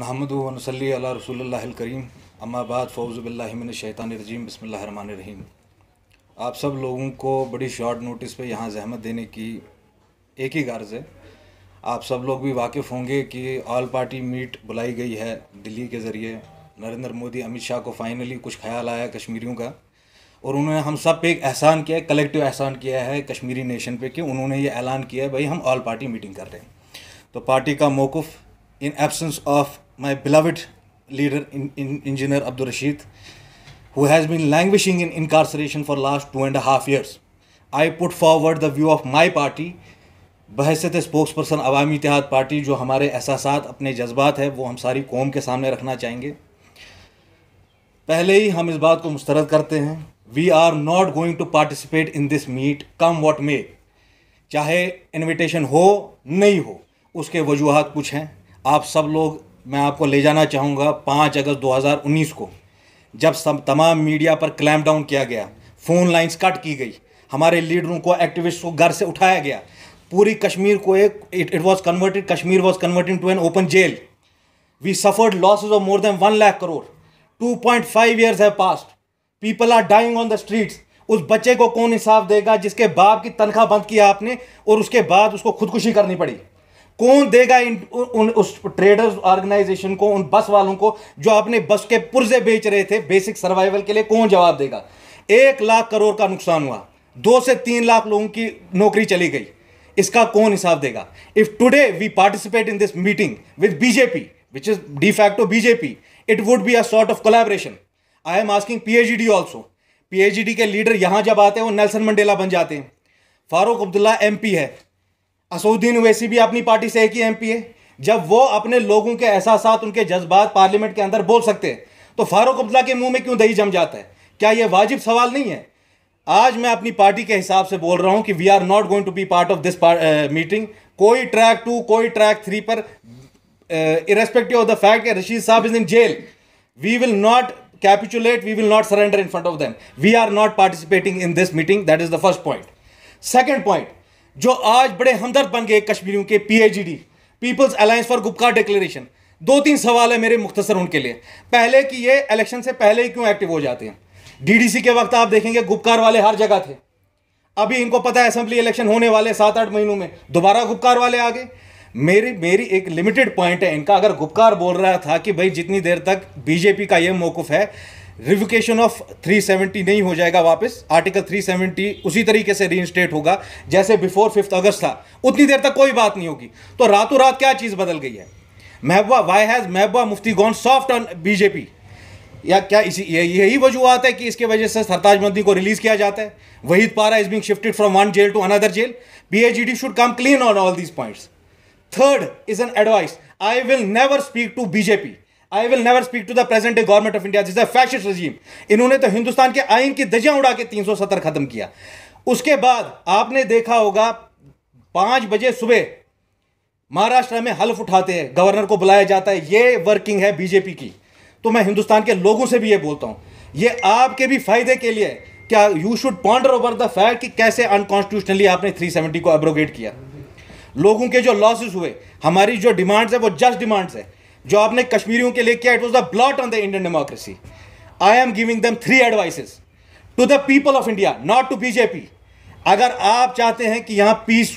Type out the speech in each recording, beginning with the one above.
नहमदून अला रसूल करीम अम्माबाद फ़ौज़बिल्लाशैतानरजीम रहीम आप सब लोगों को बड़ी शॉर्ट नोटिस पे यहाँ जहमत देने की एक ही गर्ज़ है आप सब लोग भी वाकिफ़ होंगे कि ऑल पार्टी मीट बुलाई गई है दिल्ली के ज़रिए नरेंद्र मोदी अमित शाह को फ़ाइनली कुछ ख्याल आया कश्मीरियों का और उन्होंने हम सब पे एक एहसान किया है कलेक्टिव एहसान किया है कश्मीरी नेशन पे कि उन्होंने ये ऐलान किया है भाई हम ऑल पार्टी मीटिंग कर रहे हैं तो पार्टी का मौकफ़ in absence of my beloved leader, in, in engineer Abdul Rashid, who has been languishing in incarceration for last two and a half years. I put forward the view of my party बहसत spokesperson Awami Ittehad Party जो हमारे एहसास अपने जज्बात है वो हम सारी कौम के सामने रखना चाहेंगे पहले ही हम इस बात को मुस्तरद करते हैं we are not going to participate in this meet come what may चाहे इनविटेशन हो नहीं हो उसके वजूहत कुछ हैं आप सब लोग मैं आपको ले जाना चाहूँगा पाँच अगस्त 2019 को जब सब तमाम मीडिया पर क्लैम डाउन किया गया फ़ोन लाइंस कट की गई हमारे लीडरों को एक्टिविस्ट को घर से उठाया गया पूरी कश्मीर को एक it was converted Kashmir was converted to an open jail we suffered losses of more than one lakh crore two point five years है past people are dying on the streets उस बच्चे को कौन इंसाफ देगा जिसके बाप की तनख्वाह बंद किया आपने और उसके बाद उसको खुदकुशी करनी पड़ी कौन देगा इन उन उस ट्रेडर्स ऑर्गेनाइजेशन को उन बस वालों को जो अपने बस के पुर्जे बेच रहे थे बेसिक सर्वाइवल के लिए कौन जवाब देगा एक लाख करोड़ का नुकसान हुआ दो से तीन लाख लोगों की नौकरी चली गई इसका कौन हिसाब देगा if today we participate in this meeting with BJP which is de facto BJP it would be a sort of collaboration I am asking PAGD also PAGD के लीडर यहां जब आते हैं वो नेल्सन मंडेला बन जाते हैं फारूक अब्दुल्ला एमपी है असुद्दीन वैसी भी अपनी पार्टी से एक ही एम है जब वो अपने लोगों के एहसास उनके जज्बात पार्लियामेंट के अंदर बोल सकते हैं तो फारूक अब्दुल्ला के मुंह में क्यों दही जम जाता है क्या ये वाजिब सवाल नहीं है आज मैं अपनी पार्टी के हिसाब से बोल रहा हूं कि we are not going to be part of this meeting कोई ट्रैक टू कोई ट्रैक थ्री पर irrespective of the fact Rashid sahab is in jail we will not capitulate we will not surrender in front of them we are not participating in this meeting that is the first point second point जो आज बड़े हमदर्द बन गए कश्मीरियों के PAGD People's Alliance for Gupkar declaration दो तीन सवाल है मेरे मुख्तसर उनके लिए पहले कि ये इलेक्शन से पहले ही क्यों एक्टिव हो जाते हैं डीडीसी के वक्त आप देखेंगे गुपकार वाले हर जगह थे अभी इनको पता है असेंबली इलेक्शन होने वाले सात आठ महीनों में दोबारा गुपकार वाले आ गए मेरी मेरी एक लिमिटेड पॉइंट है इनका अगर गुपकार बोल रहा था कि भाई जितनी देर तक बीजेपी का यह मौकफ है रिवोकेशन ऑफ 370 नहीं हो जाएगा वापस आर्टिकल 370 उसी तरीके से रीइंस्टेट होगा जैसे बिफोर फिफ्थ अगस्त था उतनी देर तक कोई बात नहीं होगी तो रातों रात क्या चीज़ बदल गई है Mehbooba why has Mehbooba Mufti gone soft on BJP या क्या इसी यही वजूहत है कि इसके वजह से सरताज मंदी को रिलीज़ किया जाता है Waheed Para is being shifted from one jail to another jail PAGD should come clean on all these points third is an advice I will never speak to BJP I will never speak to the present day government of India जिस fascist regime इन्होंने तो हिंदुस्तान के आइन की दजियां उड़ा के तीन खत्म किया उसके बाद आपने देखा होगा पांच बजे सुबह महाराष्ट्र में हल्फ उठाते हैं गवर्नर को बुलाया जाता है ये वर्किंग है बीजेपी की तो मैं हिंदुस्तान के लोगों से भी ये बोलता हूं ये आपके भी फायदे के लिए क्या you should ponder over the fact कि कैसे अनकॉन्स्टिट्यूशनली आपने 370 को एब्रोगेट किया लोगों के जो लॉसेस हुए हमारी जो डिमांड्स है वो जस्ट डिमांड्स है जो आपने कश्मीरियों के लिए किया it was the blot on the Indian democracy I am giving them three advices to the people of India not to BJP अगर आप चाहते हैं कि यहाँ पीस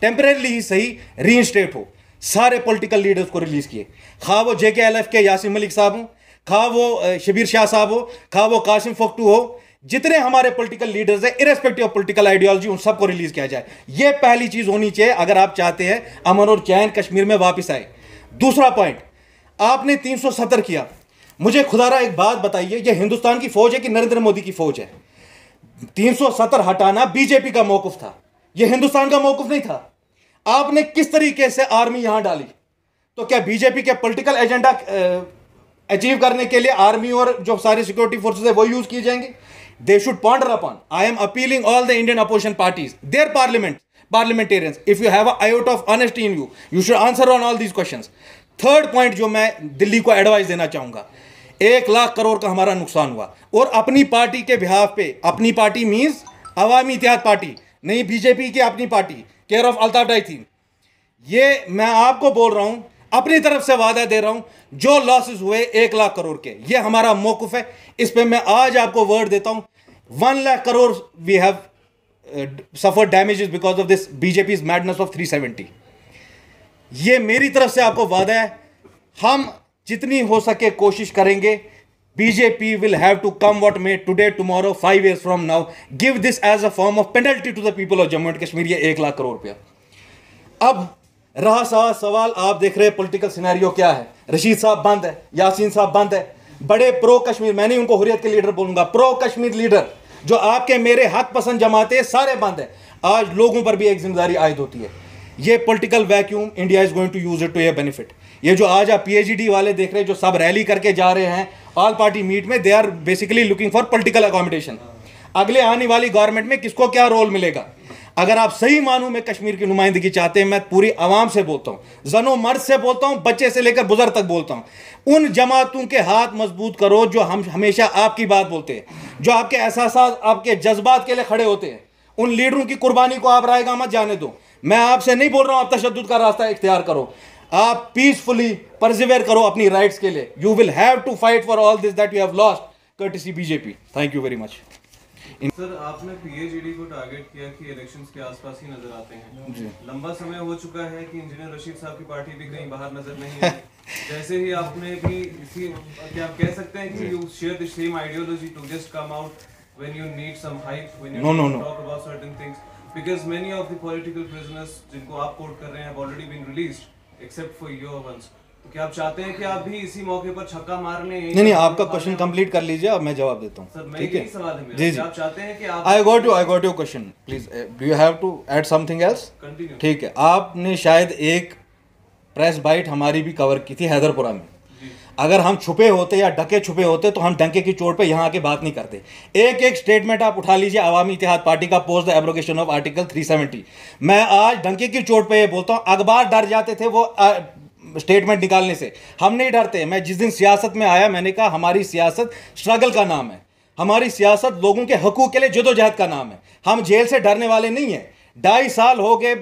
टेम्परेली ही सही री इंस्टेट हो सारे पॉलिटिकल लीडर्स को रिलीज किए खा वो जेके एल एफ के यासिम मलिक साहब हो खा वो शबीर शाह साहब हो खा वो कासिम फोक्टू हो जितने हमारे पॉलिटिकल लीडर्स हैं इरेस्पेक्टिव ऑफ पॉलिटिकल आइडियोलॉजी उन सबको रिलीज किया जाए ये पहली चीज होनी चाहिए अगर आप चाहते हैं अमन और चैन कश्मीर में वापस आए दूसरा पॉइंट आपने 370 किया मुझे खुदारा एक बात बताइए यह हिंदुस्तान की फौज है कि नरेंद्र मोदी की फौज है 370 हटाना बीजेपी का मौकफ था यह हिंदुस्तान का मौकफ नहीं था आपने किस तरीके से आर्मी यहां डाली तो क्या बीजेपी के पॉलिटिकल एजेंडा अचीव करने के लिए आर्मी और जो सारी सिक्योरिटी फोर्सेज है वो यूज किए जाएंगे they should ponder upon I am appealing all the Indian opposition parties their parliament parliamentarians if you have out of honesty in you you should answer on all these question third point जो मैं दिल्ली को advice देना चाहूंगा एक लाख करोड़ का हमारा नुकसान हुआ और अपनी पार्टी के बिहाफ पे अपनी पार्टी मीन्स अवामी इतिहाद पार्टी नहीं बीजेपी की अपनी पार्टी केयर ऑफ अल्ताफ डाई थी ये मैं आपको बोल रहा हूँ अपनी तरफ से वादा दे रहा हूं जो लॉसेस हुए एक लाख करोड़ के ये हमारा मौकफ है इस पर मैं आज आपको वर्ड देता हूं one lakh crore we have suffer damage is because of this BJP is madness of 370 ये मेरी तरफ से आपको वादा है हम जितनी हो सके कोशिश करेंगे BJP will have to come what may today tomorrow five year from now give this as a form of penalty to the people of Jammu and Kashmir ये एक लाख करोड़ रुपया अब रहा सा सवाल आप देख रहे हैं पोलिटिकल सिनेरियो क्या है रशीद साहब बंद है यासीन साहब बंद है बड़े प्रो कश्मीर मैं नहीं उनको हुरियत के लीडर बोलूंगा प्रो कश्मीर लीडर जो आपके मेरे हक पसंद जमाते हैं सारे बंद है आज लोगों पर भी एक जिम्मेदारी आयद होती है ये political vacuum India is going to use it to ये बेनिफिट ये जो आज आप पीएचडी वाले देख रहे हैं जो सब रैली करके जा रहे हैं ऑल पार्टी मीट में they are basically looking for political accommodation अगले आने वाली गवर्नमेंट में किसको क्या रोल मिलेगा अगर आप सही मानू में कश्मीर की नुमाइंदगी चाहते हैं मैं पूरी आवाम से बोलता हूं जनों मर्द से बोलता हूँ बच्चे से लेकर बुजुर्ग तक बोलता हूँ उन जमातों के हाथ मजबूत करो जो हम हमेशा आपकी बात बोलते हैं जो आपके एहसास आपके जज्बात के लिए खड़े होते हैं उन लीडरों की कुर्बानी को आप रायगा मत जाने दो मैं आपसे नहीं बोल रहा हूँ आप तशद का रास्ता इख्तियार करो आप पीसफुली परजिवेयर करो अपनी राइट्स के लिए you will have to fight for all this that you have lost courtesy BJP thank you very much इन... सर आपने पीएचडी को टारगेट किया कि इलेक्शंस के आसपास ही नजर आते हैं जी लंबा समय हो चुका है कि इंजीनियर रशीद साहब की पार्टी भी कहीं बाहर नजर नहीं है जैसे ही आपने भी इसी क्या आप कह सकते हैं कि you share the same ideology to just come out when you need some hype when you no, no, no. talk about certain things because many of the political जिनको आप कोट कर रहे हैं have already been released except for your ones क्या आप चाहते हैं कि आप भी इसी मौके पर छक्का मार लें नहीं नहीं आपका क्वेश्चन कंप्लीट कर लीजिए अब मैं जवाब देता हूँ ठीक है जी जी आप चाहते हैं कि आप I got you I got you question please do you have to add something else ठीक है आपने शायद एक प्रेस बाइट हमारी भी कवर की थी हैदरपुरा में अगर हम छुपे होते या डके छुपे होते तो हम डंके की चोट पे यहाँ आके बात नहीं करते एक एक स्टेटमेंट आप उठा लीजिए अवामी इतिहाद पार्टी का post the abrogation of article 370 मैं आज डंके की चोट पे ये बोलता हूँ अखबार डर जाते थे वो स्टेटमेंट निकालने से हम नहीं डरते मैं जिस दिन सियासत में आया मैंने कहा हमारी सियासत स्ट्रगल का नाम है हमारी सियासत लोगों के हकूक़ के लिए जदोजहद का नाम है हम जेल से डरने वाले नहीं हैं ढाई साल हो गए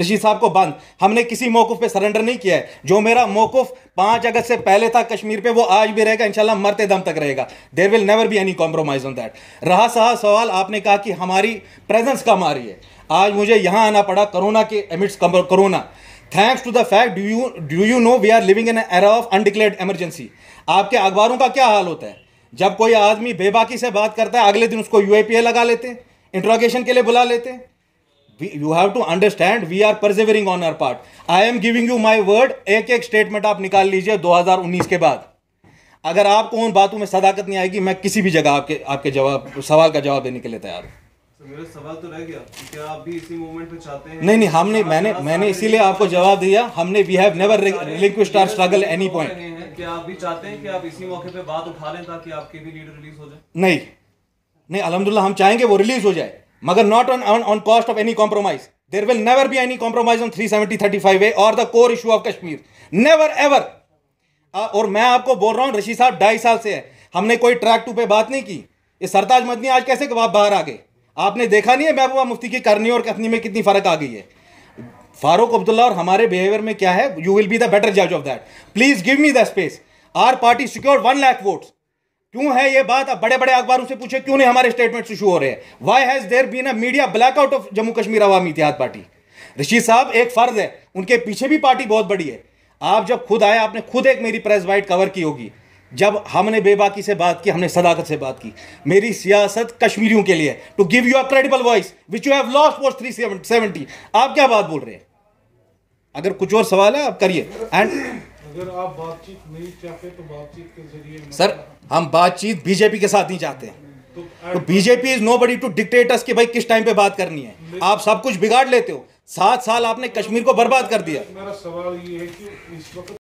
ऋषि साहब को बंद हमने किसी मौक़ पे सरेंडर नहीं किया है जो मेरा मौकुफ़ पाँच अगस्त से पहले था कश्मीर पे वो आज भी रहेगा इंशाल्लाह मरते दम तक रहेगा there will never be any compromise on that रहा सहा सवाल आपने कहा कि हमारी प्रेजेंस कम आ रही है आज मुझे यहाँ आना पड़ा कोरोना के amidst corona thanks to the fact do you do you know we are living in era of undeclared emergency आपके अखबारों का क्या हाल होता है जब कोई आदमी बेबाकी से बात करता है अगले दिन उसको यू लगा लेते हैं इंट्रोगेशन के लिए बुला लेते हैं you have to understand we are persevering on our part I am giving you my word एक एक स्टेटमेंट आप निकाल लीजिए 2019 के बाद अगर आपको उन बातों में सदाकत नहीं आएगी मैं किसी भी जगह आपके आपके जवाब सवाल का जवाब देने के लिए तैयार हूँ तो तो नहीं हमने मैंने मैंने इसीलिए आपको जवाब दिया हमने वी हैव नेवर रिlinquished our स्ट्रगल एनी पॉइंट क्या आप भी चाहते हैं कि आप इसी मौके पे बात उठा लें ताकि आपके भी लीडर रिलीज हो जाए नहीं नहीं अल्हम्दुलिल्लाह हम चाहेंगे वो रिलीज हो जाए मगर not on on on cost of any compromise there will never be any compromise on three seventy A or the core issue of Kashmir never ever और मैं आपको बोल रहा हूं ऋषि साहब 2.5 साल से है हमने कोई ट्रैक टू पे बात नहीं की ये सरताज मदनी आज कैसे बाहर आ गए आपने देखा नहीं है महबूबा मुफ्ती की करनी और कथनी में कितनी फ़र्क आ गई है फारूक अब्दुल्ला और हमारे बिहेवियर में क्या है you will be the better जज of that please give me the space our party secure one lakh votes क्यों है ये बात आप बड़े बड़े अखबारों से पूछे क्यों नहीं हमारे स्टेटमेंट्स इशू हो रहे हैं why has there been a media blackout of Jammu Kashmir Awami Ittehad Party Rashid sahab एक फर्ज है उनके पीछे भी पार्टी बहुत बड़ी है आप जब खुद आए आपने खुद एक मेरी प्रेस वाइट कवर की होगी जब हमने बेबाकी से बात की हमने सदाकत से बात की मेरी सियासत कश्मीरियों के लिए to give you a credible voice which you have lost watch three seventy आप क्या बात बोल रहे हैं अगर कुछ और सवाल है आप करिए एंड अगर आप बातचीत नहीं चाहते तो बातचीत के जरिए सर हम बातचीत बीजेपी के साथ नहीं चाहते हैं तो, BJP is no buddy to dictators कि भाई किस टाइम पे बात करनी है आप सब कुछ बिगाड़ लेते हो सात साल आपने कश्मीर को बर्बाद कर दिया मेरा सवाल ये है कि इस वक्त